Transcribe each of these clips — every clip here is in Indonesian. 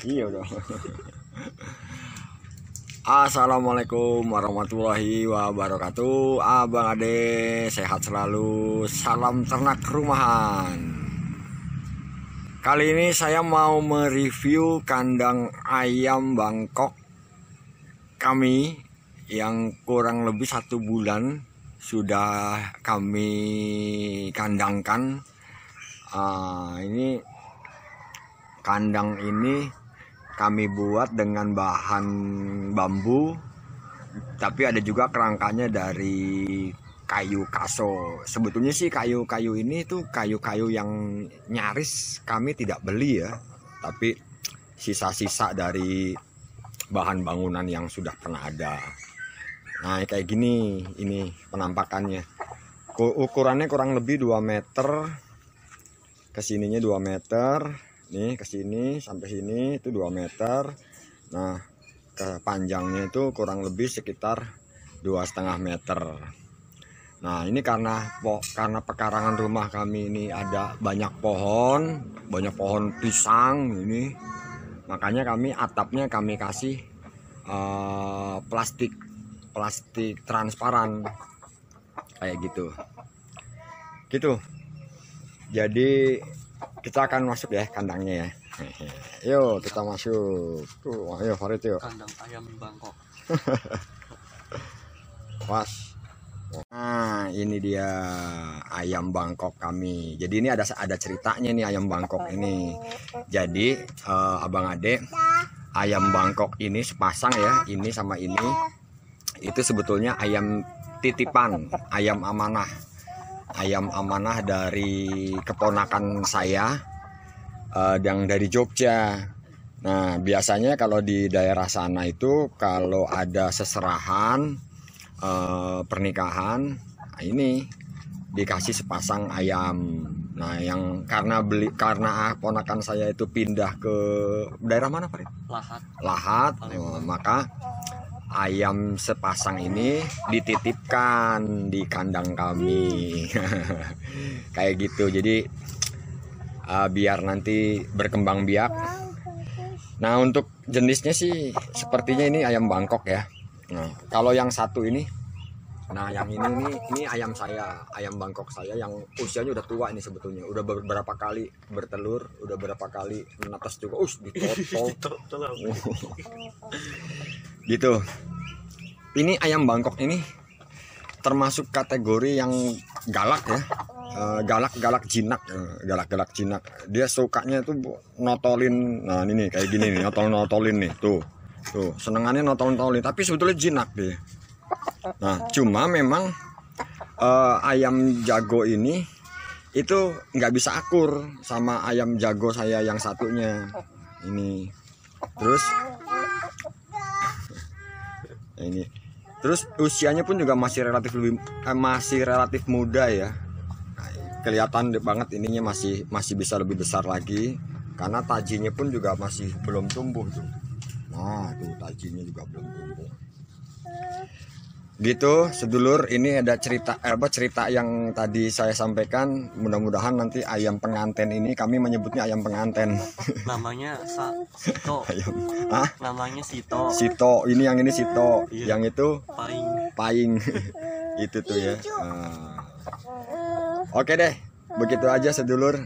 Iya dong. Assalamualaikum warahmatullahi wabarakatuh Abang Ade sehat selalu Salam ternak rumahan Kali ini saya mau mereview kandang ayam Bangkok Kami yang kurang lebih satu bulan Sudah kami kandangkan uh, ini kandang ini kami buat dengan bahan bambu tapi ada juga kerangkanya dari kayu kaso sebetulnya sih kayu-kayu ini tuh kayu-kayu yang nyaris kami tidak beli ya tapi sisa-sisa dari bahan bangunan yang sudah pernah ada nah kayak gini ini penampakannya ukurannya kurang lebih 2 meter kesininya 2 meter nih ke sini sampai sini itu 2 meter nah ke panjangnya itu kurang lebih sekitar dua setengah meter nah ini karena karena pekarangan rumah kami ini ada banyak pohon banyak pohon pisang ini makanya kami atapnya kami kasih uh, plastik plastik transparan kayak gitu gitu jadi kita akan masuk ya kandangnya ya Yo kita masuk tuh ayo Farid yuk kandang ayam Bangkok Was. nah ini dia ayam Bangkok kami jadi ini ada ada ceritanya nih ayam Bangkok ini jadi uh, abang ade ayam Bangkok ini sepasang ya ini sama ini itu sebetulnya ayam titipan ayam amanah ayam amanah dari keponakan saya uh, yang dari Jogja. Nah, biasanya kalau di daerah sana itu kalau ada seserahan uh, pernikahan, nah ini dikasih sepasang ayam. Nah, yang karena beli karena ponakan saya itu pindah ke daerah mana, Pak? Lahat. Lahat. oh, maka ayam sepasang ini dititipkan di kandang kami kayak gitu jadi uh, biar nanti berkembang biak nah untuk jenisnya sih sepertinya ini ayam Bangkok ya nah kalau yang satu ini nah yang ini ini ini ayam saya ayam Bangkok saya yang usianya udah tua ini sebetulnya udah beberapa kali bertelur udah berapa kali menetas juga us ditotol gitu ini ayam Bangkok ini termasuk kategori yang galak ya eh, galak-galak jinak eh, galak-galak jinak dia sukanya itu notolin nah ini nih kayak gini nih notol notolin nih tuh tuh senengannya notol notolin tapi sebetulnya jinak deh nah cuma memang uh, ayam jago ini itu nggak bisa akur sama ayam jago saya yang satunya ini terus nah, ini terus usianya pun juga masih relatif lebih eh, masih relatif muda ya nah, kelihatan banget ininya masih masih bisa lebih besar lagi karena tajinya pun juga masih belum tumbuh tuh nah tuh tajinya juga belum tumbuh gitu sedulur ini ada cerita eh, apa cerita yang tadi saya sampaikan mudah-mudahan nanti ayam penganten ini kami menyebutnya ayam penganten namanya Sa Sito ayam Hah? namanya Sito Sito ini yang ini Sito iya. yang itu paing paing itu tuh ya uh. oke deh begitu aja sedulur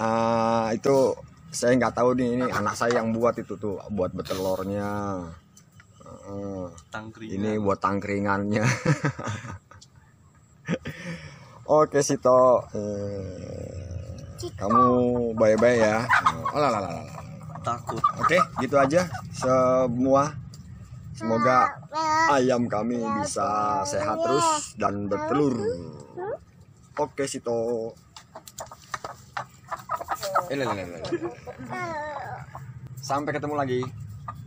uh, itu saya nggak tahu nih ini anak saya yang buat itu tuh buat betelornya Tangkringan. ini buat tangkringannya oke Sito eh, kamu bye bye ya oh, takut oke gitu aja semua semoga ayam kami ya, bisa sehat terus ya. dan bertelur oke Sito eh, Sampai ketemu lagi.